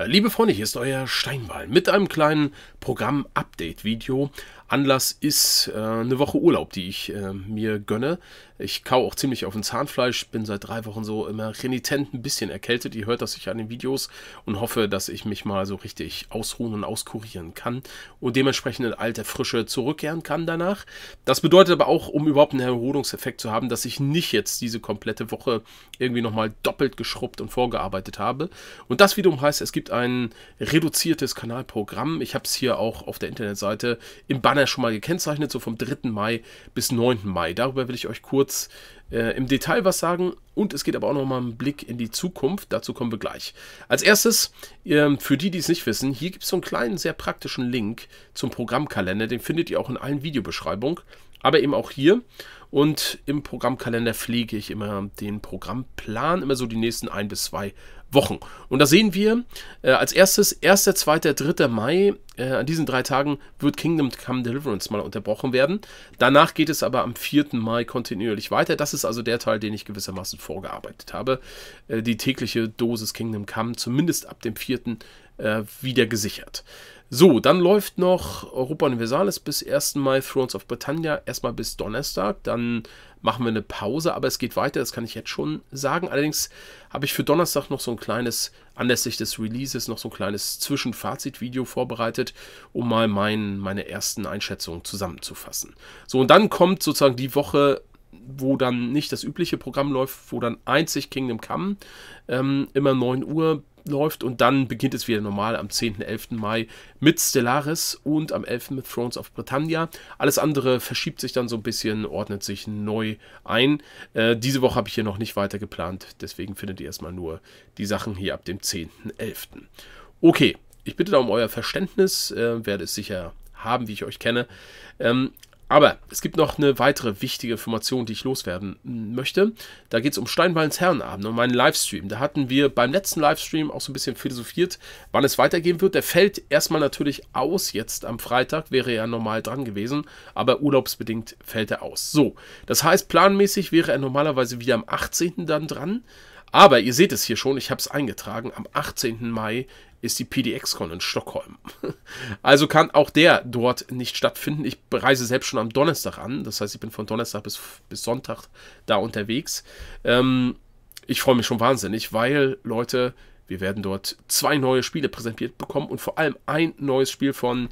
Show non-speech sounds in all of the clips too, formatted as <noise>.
Äh, liebe Freunde, hier ist euer Steinwall mit einem kleinen Programm-Update-Video Anlass ist äh, eine Woche Urlaub, die ich äh, mir gönne. Ich kau auch ziemlich auf dem Zahnfleisch, bin seit drei Wochen so immer renitent, ein bisschen erkältet. Ihr hört das sicher an den Videos und hoffe, dass ich mich mal so richtig ausruhen und auskurieren kann und dementsprechend in alter Frische zurückkehren kann danach. Das bedeutet aber auch, um überhaupt einen Erholungseffekt zu haben, dass ich nicht jetzt diese komplette Woche irgendwie nochmal doppelt geschrubbt und vorgearbeitet habe. Und das wiederum heißt, es gibt ein reduziertes Kanalprogramm. Ich habe es hier auch auf der Internetseite im Banner ja schon mal gekennzeichnet, so vom 3. Mai bis 9. Mai. Darüber will ich euch kurz äh, im Detail was sagen und es geht aber auch nochmal einen Blick in die Zukunft. Dazu kommen wir gleich. Als erstes, ähm, für die, die es nicht wissen, hier gibt es so einen kleinen, sehr praktischen Link zum Programmkalender. Den findet ihr auch in allen Videobeschreibungen, aber eben auch hier. Und im Programmkalender pflege ich immer den Programmplan, immer so die nächsten ein bis zwei Wochen. Und da sehen wir äh, als erstes 1., 2., 3. Mai, äh, an diesen drei Tagen wird Kingdom Come Deliverance mal unterbrochen werden. Danach geht es aber am 4. Mai kontinuierlich weiter. Das ist ist also der Teil, den ich gewissermaßen vorgearbeitet habe. Äh, die tägliche Dosis Kingdom Come, zumindest ab dem 4. Äh, wieder gesichert. So, dann läuft noch Europa Universalis bis 1. Mai, Thrones of Britannia, erstmal bis Donnerstag, dann machen wir eine Pause, aber es geht weiter, das kann ich jetzt schon sagen. Allerdings habe ich für Donnerstag noch so ein kleines, anlässlich des Releases, noch so ein kleines Zwischenfazit-Video vorbereitet, um mal mein, meine ersten Einschätzungen zusammenzufassen. So, und dann kommt sozusagen die Woche wo dann nicht das übliche Programm läuft, wo dann einzig Kingdom Come ähm, immer 9 Uhr läuft und dann beginnt es wieder normal am 10. 11. Mai mit Stellaris und am 11. mit Thrones of Britannia. Alles andere verschiebt sich dann so ein bisschen, ordnet sich neu ein. Äh, diese Woche habe ich hier noch nicht weiter geplant, deswegen findet ihr erstmal nur die Sachen hier ab dem 10. 11. Okay, ich bitte da um euer Verständnis, äh, werde es sicher haben, wie ich euch kenne. Ähm, aber es gibt noch eine weitere wichtige Information, die ich loswerden möchte. Da geht es um Steinwallens Herrenabend und meinen Livestream. Da hatten wir beim letzten Livestream auch so ein bisschen philosophiert, wann es weitergehen wird. Der fällt erstmal natürlich aus jetzt am Freitag, wäre er normal dran gewesen, aber urlaubsbedingt fällt er aus. So, das heißt, planmäßig wäre er normalerweise wieder am 18. dann dran. Aber ihr seht es hier schon, ich habe es eingetragen, am 18. Mai ist die PDX-Con in Stockholm. <laughs> Also kann auch der dort nicht stattfinden. Ich reise selbst schon am Donnerstag an. Das heißt, ich bin von Donnerstag bis, bis Sonntag da unterwegs. Ähm, ich freue mich schon wahnsinnig, weil, Leute, wir werden dort zwei neue Spiele präsentiert bekommen und vor allem ein neues Spiel von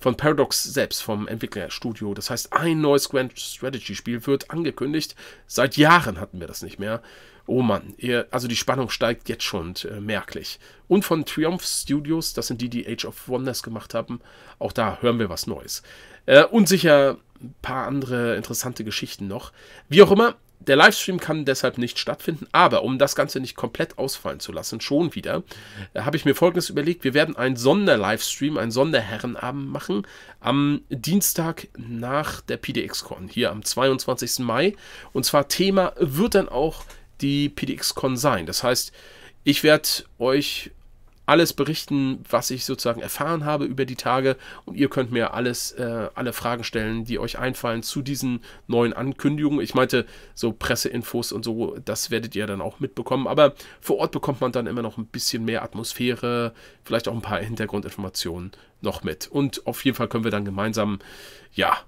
von Paradox selbst, vom Entwicklerstudio. Das heißt, ein neues Grand Strategy-Spiel wird angekündigt. Seit Jahren hatten wir das nicht mehr. Oh Mann, ihr, also die Spannung steigt jetzt schon äh, merklich. Und von Triumph Studios, das sind die, die Age of Wonders gemacht haben, auch da hören wir was Neues. Äh, und sicher ein paar andere interessante Geschichten noch. Wie auch immer, der Livestream kann deshalb nicht stattfinden, aber um das Ganze nicht komplett ausfallen zu lassen, schon wieder, äh, habe ich mir Folgendes überlegt. Wir werden einen Sonder-Livestream, einen Sonderherrenabend machen am Dienstag nach der PDX-Con, hier am 22. Mai. Und zwar Thema wird dann auch die PDX-Con sein. Das heißt, ich werde euch alles berichten, was ich sozusagen erfahren habe über die Tage und ihr könnt mir alles, äh, alle Fragen stellen, die euch einfallen zu diesen neuen Ankündigungen. Ich meinte, so Presseinfos und so, das werdet ihr dann auch mitbekommen, aber vor Ort bekommt man dann immer noch ein bisschen mehr Atmosphäre, vielleicht auch ein paar Hintergrundinformationen noch mit. Und auf jeden Fall können wir dann gemeinsam, ja,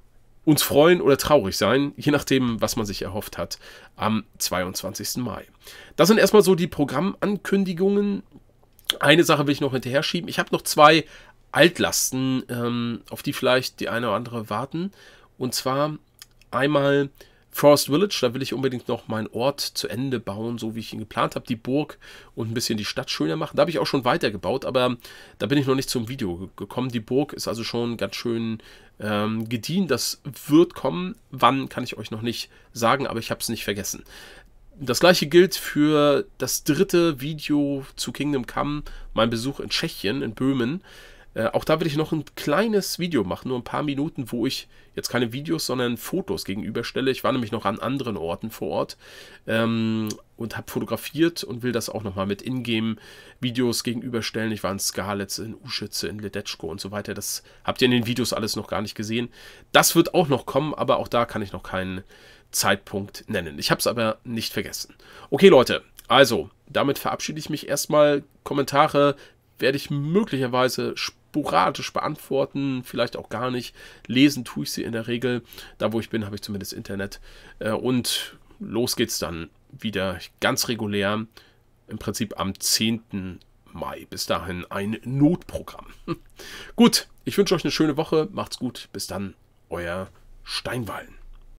uns freuen oder traurig sein, je nachdem, was man sich erhofft hat, am 22. Mai. Das sind erstmal so die Programmankündigungen eine Sache will ich noch hinterher schieben. Ich habe noch zwei Altlasten, ähm, auf die vielleicht die eine oder andere warten. Und zwar einmal Forest Village, da will ich unbedingt noch meinen Ort zu Ende bauen, so wie ich ihn geplant habe, die Burg und ein bisschen die Stadt schöner machen. Da habe ich auch schon weitergebaut, aber da bin ich noch nicht zum Video gekommen. Die Burg ist also schon ganz schön ähm, gedient. Das wird kommen. Wann kann ich euch noch nicht sagen, aber ich habe es nicht vergessen. Das gleiche gilt für das dritte Video zu Kingdom Come, mein Besuch in Tschechien, in Böhmen. Äh, auch da will ich noch ein kleines Video machen, nur ein paar Minuten, wo ich jetzt keine Videos, sondern Fotos gegenüberstelle. Ich war nämlich noch an anderen Orten vor Ort ähm, und habe fotografiert und will das auch nochmal mit Ingame-Videos gegenüberstellen. Ich war in Skalitz, in Uschütze, in Ledetschko und so weiter. Das habt ihr in den Videos alles noch gar nicht gesehen. Das wird auch noch kommen, aber auch da kann ich noch keinen Zeitpunkt nennen. Ich habe es aber nicht vergessen. Okay, Leute. Also, damit verabschiede ich mich erstmal. Kommentare werde ich möglicherweise später sporadisch beantworten, vielleicht auch gar nicht. Lesen tue ich sie in der Regel. Da, wo ich bin, habe ich zumindest Internet. Äh, und los geht's dann wieder ganz regulär, im Prinzip am 10. Mai. Bis dahin ein Notprogramm. <laughs> Gut, ich wünsche euch eine schöne Woche. Macht's gut. Bis dann, euer Steinwallen.